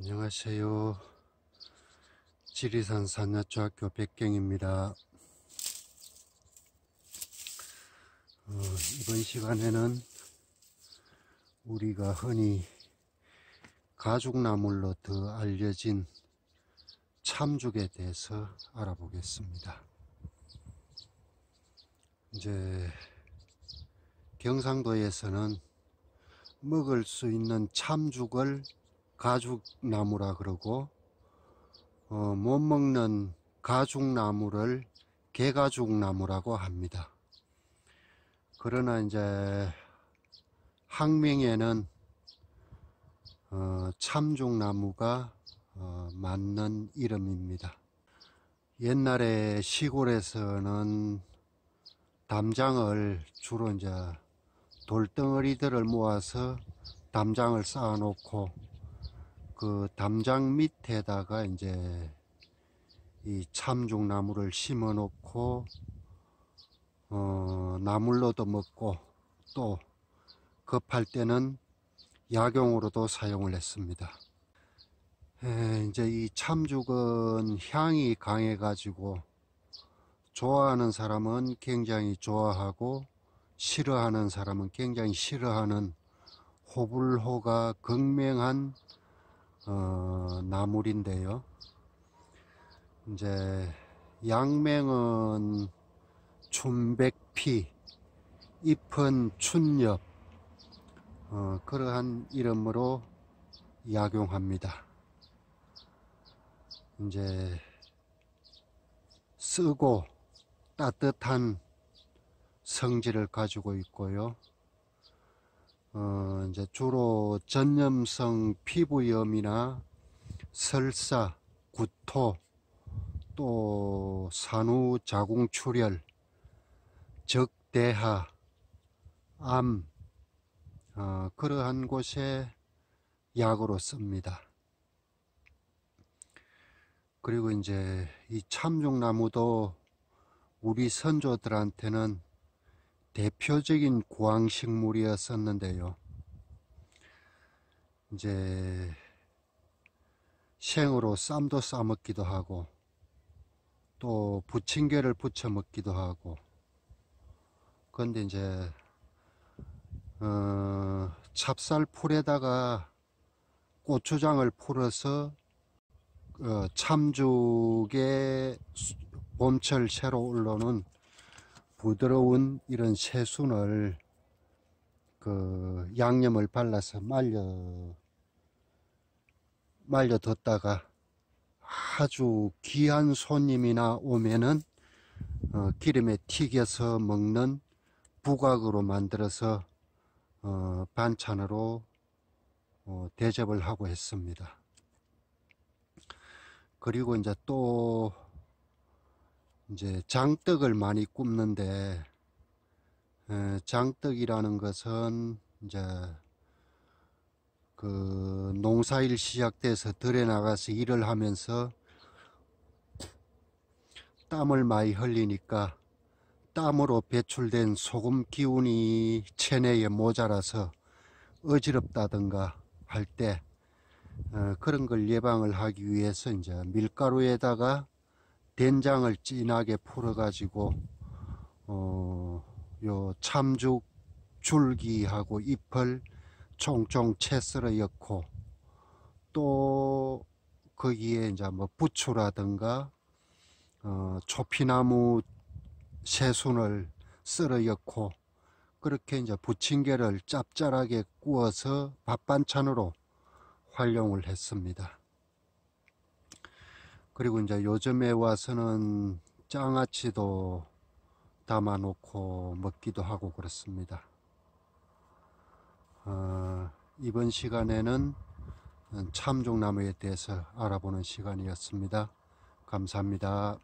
안녕하세요. 지리산 산야초학교 백경입니다. 어, 이번 시간에는 우리가 흔히 가죽나물로 더 알려진 참죽에 대해서 알아보겠습니다. 이제 경상도에서는 먹을 수 있는 참죽을 가죽나무라 그러고 어, 못 먹는 가죽나무를 개가죽나무라고 합니다. 그러나 이제 항명에는 어, 참죽나무가 어, 맞는 이름입니다. 옛날에 시골에서는 담장을 주로 이제 돌덩어리들을 모아서 담장을 쌓아놓고 그 담장 밑에다가 이제 이 참죽나무를 심어 놓고 어, 나물로도 먹고 또 급할 때는 약용으로도 사용을 했습니다. 에, 이제 이 참죽은 향이 강해 가지고 좋아하는 사람은 굉장히 좋아하고 싫어하는 사람은 굉장히 싫어하는 호불호가 극명한 어, 나물인데요. 이제 양맹은 춘백피, 잎은 춘엽 어, 그러한 이름으로 약용합니다. 이제 쓰고 따뜻한 성질을 가지고 있고요. 어, 이제 주로 전염성 피부염이나 설사, 구토, 또 산후 자궁 출혈, 적대하, 암, 어, 그러한 곳에 약으로 씁니다. 그리고 이제 이 참종나무도 우리 선조들한테는 대표적인 구황 식물이었었는데요. 이제 생으로 쌈도 싸 먹기도 하고 또 부침개를 부쳐 먹기도 하고 그런데 이제 어, 찹쌀풀에다가 고추장을 풀어서 어, 참죽에 봄철 새로 올라오는 부드러운 이런 새순을 그 양념을 발라서 말려 말려 뒀다가 아주 귀한 손님이나 오면은 어, 기름에 튀겨서 먹는 부각으로 만들어서 어, 반찬으로 어, 대접을 하고 했습니다. 그리고 이제 또 이제 장떡을 많이 굽는데 장떡이라는 것은 이제 그 농사일 시작돼서 들에 나가서 일을 하면서 땀을 많이 흘리니까 땀으로 배출된 소금 기운이 체내에 모자라서 어지럽다든가 할때 어, 그런 걸 예방을 하기 위해서 이제 밀가루에다가 된장을 진하게 풀어가지고 어요 참죽 줄기하고 잎을 총총 채 썰어 엮고 또 거기에 이제 뭐 부추라든가 어 초피나무 새순을 썰어 엮고 그렇게 이제 부침개를 짭짤하게 구워서 밥 반찬으로 활용을 했습니다. 그리고 이제 요즘에 와서는 장아찌도 담아놓고 먹기도 하고 그렇습니다. 어, 이번 시간에는 참종나무에 대해서 알아보는 시간이었습니다. 감사합니다.